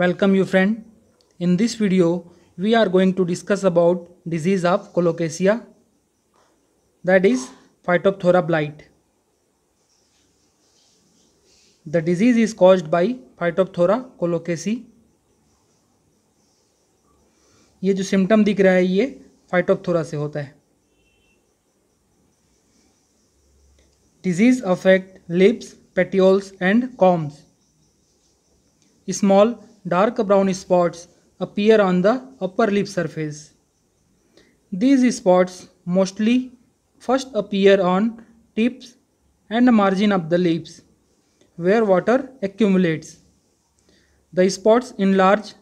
Welcome you friend. In this video, we are going to discuss about disease of colocasia that is Phytophthora blight. The disease is caused by Phytophthora colocaceae. ये जो symptom दिख रहा है ये Phytophthora से होता है disease affect leaves petioles and corms small dark brown spots appear on the upper lip surface. These spots mostly first appear on tips and margin of the lips where water accumulates. The spots enlarge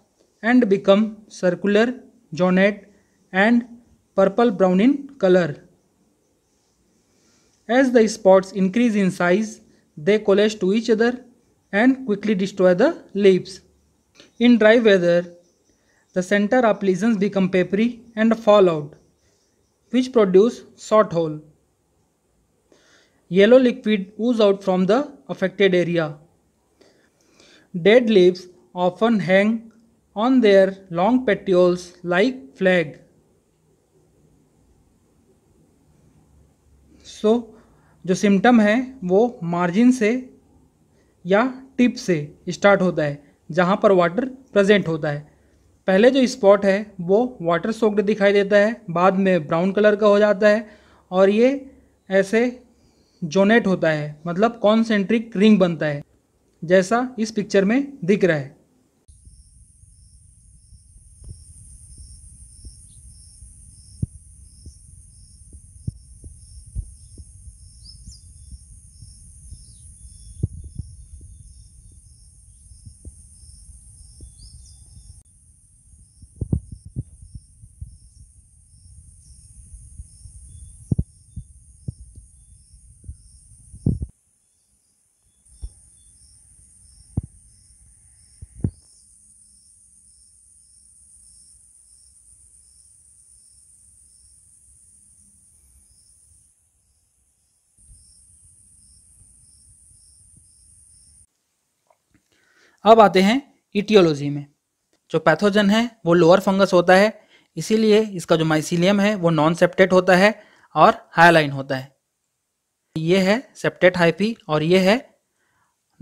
and become circular, jonate and purple brown in color. As the spots increase in size, they collage to each other and quickly destroy the lips. In dry weather, the center of lesions become papery and fall out, which produce short hole. Yellow liquid oozes out from the affected area. Dead leaves often hang on their long petioles like flag. So so, जो symptom है वो margin से या tip से start होता है जहाँ पर वाटर प्रेजेंट होता है पहले जो स्पॉट है वो वाटर सोक्ड दिखाई देता है बाद में ब्राउन कलर का हो जाता है और ये ऐसे जोनेट होता है मतलब कॉन्सेंट्रिक रिंग बनता है जैसा इस पिक्चर में दिख रहा है अब आते हैं इटियोलॉजी में जो पैथोजन है वो लोअर फंगस होता है इसीलिए इसका जो माइसिलियम है वो नॉन सेप्टेट होता है और हाईलाइन होता है ये है सेप्टेट हाइफी और ये है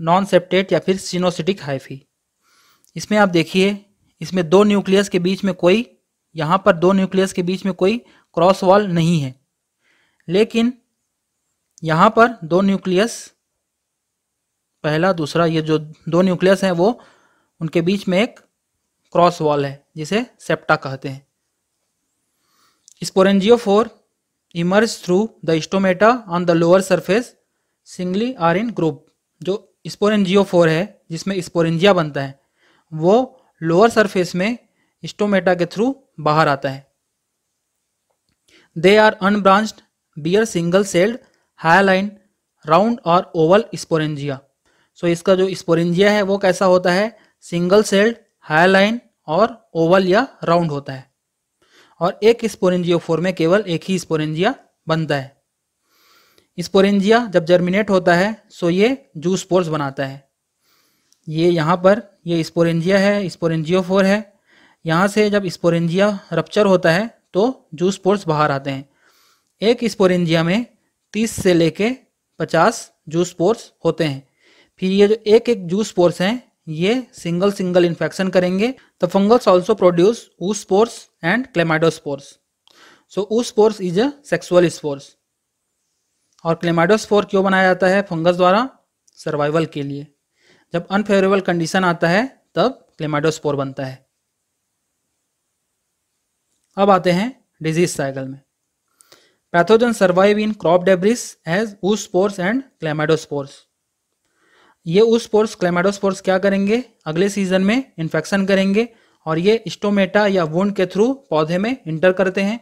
नॉन सेप्टेट या फिर सिनोसिटिक हाइफी इसमें आप देखिए इसमें दो न्यूक्लियस के बीच में कोई यहाँ पर दो न्यूक्लियस के बीच में कोई क्रॉस वॉल नहीं है लेकिन यहाँ पर दो न्यूक्लियस पहला दूसरा ये जो दो न्यूक्लियस हैं वो उनके बीच में एक क्रॉस वॉल है जिसे सेप्टा कहते हैं sporangiophore emerge through the stomata on the lower surface singly or in group जो स्पोरेंजियो फोर है जिसमें स्पोरेंजिया बनता है वो लोअर सरफेस में स्टोमेटा के थ्रू बाहर आता है they are unbranched bear single celled hyaline round और ओवल स्पोरेंजिया सो इसका जो स्पोरेंजिया है वो कैसा होता है सिंगल सेल्ड हाई लाइन और ओवल या राउंड होता है और एक स्पोरेंजियो फोर में केवल एक ही स्पोरेंजिया बनता है स्पोरेंजिया जब जर्मिनेट होता है सो ये जूस पोर्स बनाता है ये यहाँ पर ये स्पोरेंजिया है स्पोरेंजियो फोर है यहाँ से जब स्पोरेंजिया रप्चर होता है तो जूस पोर्स बाहर आते हैं एक स्पोरेंजिया में 30 से लेके 50 जूस पोर्स होते हैं फिर ये जो एक एक जूस स्पोर्स हैं ये सिंगल सिंगल इन्फेक्शन करेंगे the fungus also produce oospores and spores so oospores is a sexual spores और क्लेमाडो स्पोर क्यों बनाया जाता है फंगस द्वारा सर्वाइवल के लिए जब अनफेवरेबल कंडीशन आता है तब क्लेमाडोस्पोर बनता है अब आते हैं डिजीज साइकिल में pathogen survive in crop debris as oospores and chlamydospores ये उस स्पोर्स क्लेमेडोस्पोर्स क्या करेंगे अगले सीजन में इन्फेक्शन करेंगे और ये स्टोमेटा या वुंड के थ्रू पौधे में इंटर करते हैं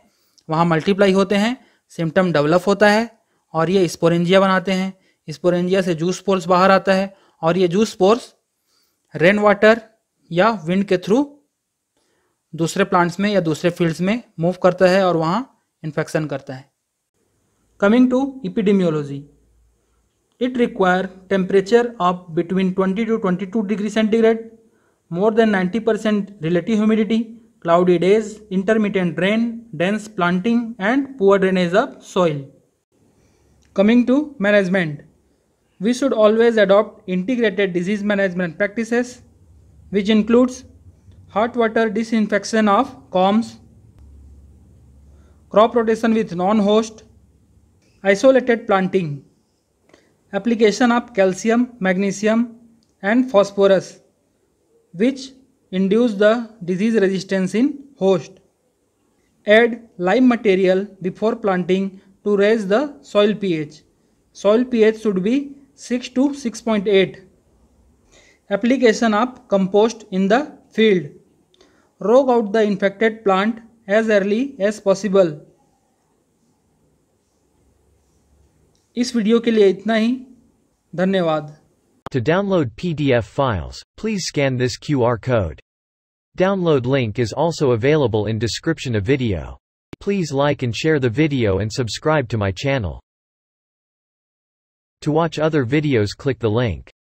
वहाँ मल्टीप्लाई होते हैं सिम्टम डेवलप होता है और ये स्पोरेंजिया बनाते हैं स्पोरेंजिया से जूस स्पोर्स बाहर आता है और ये जूस स्पोर्स रेन वाटर या विंड के थ्रू दूसरे प्लांट्स में या दूसरे फील्ड्स में मूव करता है और वहाँ इन्फेक्शन करता है coming to epidemiology it require temperature of between 20 to 22 degree centigrade, more than 90% relative humidity, cloudy days, intermittent rain, dense planting and poor drainage of soil. Coming to management, we should always adopt integrated disease management practices which includes hot water disinfection of combs, crop rotation with non-host, isolated planting application of calcium, magnesium and phosphorus which induce the disease resistance in host. Add lime material before planting to raise the soil pH. Soil pH should be 6 to 6.8. Application of compost in the field. Rogue out the infected plant as early as possible इस video के लिए इतना ही धन्यवाद To download PDF files, please scan this QR code. Download link is also available in description of video. Please like and share the video and subscribe to my channel. To watch other videos click the link.